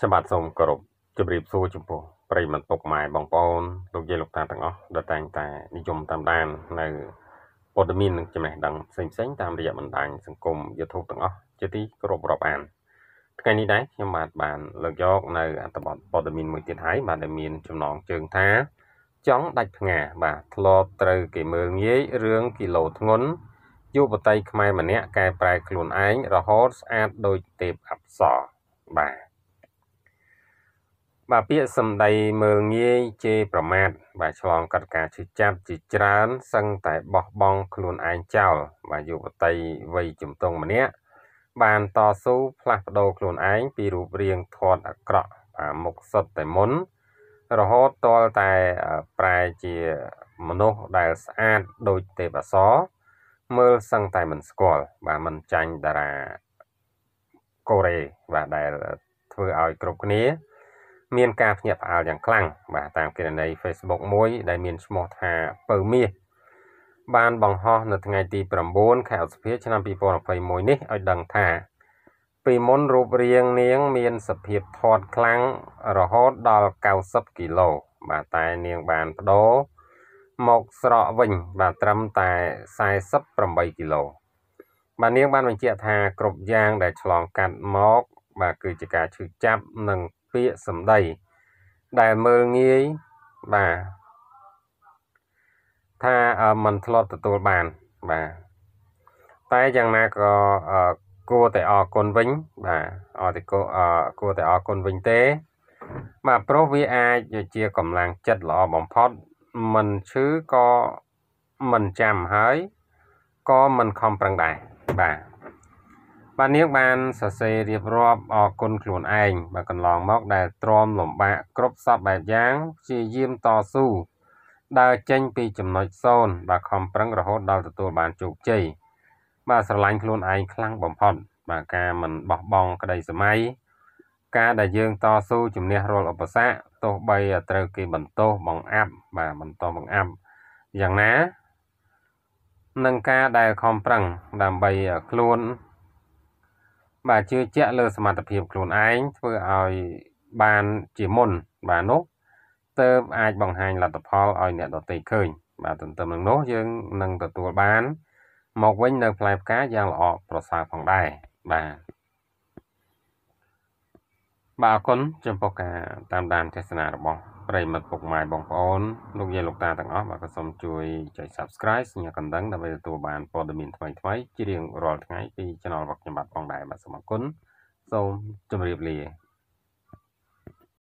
ខ្ញុំបាទសូមគោរពជម្រាបសួរចំពោះប្រិយមិត្តពុកម៉ែបងប្អូនលោកយាយលោកតាទាំងអស់ដែលតែងតែនិយមតាមដាននៅព័ត៌មាននិងចំណេះដឹងផ្សេងៗតាមរយៈបណ្ដាញសង្គម YouTube ទាំងអស់ជាទីគោរពរាប់អានថ្ងៃនេះដែរខ្ញុំបាទបានលើកយក នៅ អត្ថបទព័ត៌មានមួយទៀតហើយបាទដែលមានចំណងជើងថា ចង់ដាច់ផ្ងាបាទធ្លាប់ត្រូវគេមើលងាយរឿងគីឡូធ្ងន់យុវតីខ្មែរម្នាក់កែប្រែខ្លួនឯងរហូតស្អាតដូចទេពអប្សរបាទបាទពាក្យសម្ដីមើលងាយជេរប្រមាថបាទឆ្លងកាត់ការឈឺចាប់ជាច្រើនសឹងតែបោះបង់ខ្លួនឯងចោលបាទយុវតីវ័យជំទង់ម្នាក់បានតស៊ូផ្លាស់ប្ដូរខ្លួនឯងពីរូបរាងធាត់អាក្រក់បាទមុខសុទ្ធតែមុនរហូតតលតែប្រែជាមនុស្សដែលស្អាតដូចទេពអសរមើលសឹងតែមិនស្គាល់បាទមិនចាញ់តារាកូរ៉េបាទដែលធ្វើឲ្យគ្រប់គ្នាមានការភ្ញាក់ផ្អើលយ៉ាងខ្លាំងបាទតាមគណនី Facebook មួយដែលមានឈ្មោះថាពៅមាសបានបង្ហោះនៅថ្ងៃទី9ខែឧសភា ឆ្នាំ2021នេះឲ្យដឹងថាពីមុនរូបរាងនាង មានសភាពធាត់ខ្លាំងរហូតដល់90គីឡូបាទតែនាងបានបដូរមកស្រកវិញ បាទត្រឹមតែ48គីឡូបាទនាងបានបញ្ជាក់ថាគ្រប់យ៉ាងដែលឆ្លងកាត់មកបាទគឺជាការឈឺចាប់និងពាក្យសម្ដីដែលមើលងាយបាទថាมันធ្លាប់ទទួលបានបាទតែយ៉ាងណាក៏គួរតែអរគុណវិញបាទអតិកោគួរតែអរគុណវិញទេបាទព្រោះវាអាចជាកម្លាំងចិត្តល្អបំផុតមិនឈឺក៏មិនចាំហើយក៏មិនខំប្រឹងដែរបាទបាទនាងបានសរសេររៀបរាប់អរគុណខ្លួនឯងបាទកន្លងមក ដែលទ្រាំលំបាកគ្រប់សពបែបយ៉ាងព្យាយាមតស៊ូដើរចេញពីចំណុចសូន្យបាទខំប្រឹងរហូតដល់ទទួលបានជោគជ័យបាទស្រឡាញ់ខ្លួនឯងខ្លាំងបំផុត បាទការមិនបោះបង់ក្តីសម័យការដែលយើងតស៊ូជំនះរាល់ឧបសគ្គទោះបីត្រូវគេបន្ទោសបង្អាប់បាទបន្តបង្អាប់យ៉ាងណានឹងការដែលខំប្រឹងដើម្បីខ្លួនបាទជឿជាក់លើសមត្ថភាពខ្លួនឯងធ្វើឲ្យបានជាមុនបាទនោះទៅអាចបង្ហាញលទ្ធផលឲ្យអ្នកដទៃឃើញបាទទន្ទឹមនឹងនោះ យើងនឹងទទួលបាន មកវិញនៅផ្លែផ្កាយ៉ាងល្អប្រសើរផងដែរបាទបាទអរគុណចំពោះការតាមដានទេសនារបស់ប្រិមិត្តពុកម៉ែបងប្អូនលោកយាយលោកតាទាំងអស់បាទក៏សូមជួយចុច Subscribe សញ្ញាកណ្ដឹងដើម្បីទទួលបានព័ត៌មានថ្មីៗជារៀងរាល់ថ្ងៃពី Channel របស់ខ្ញុំបាទផងដែរបាទសូមអរគុណសូមជម្រាបលា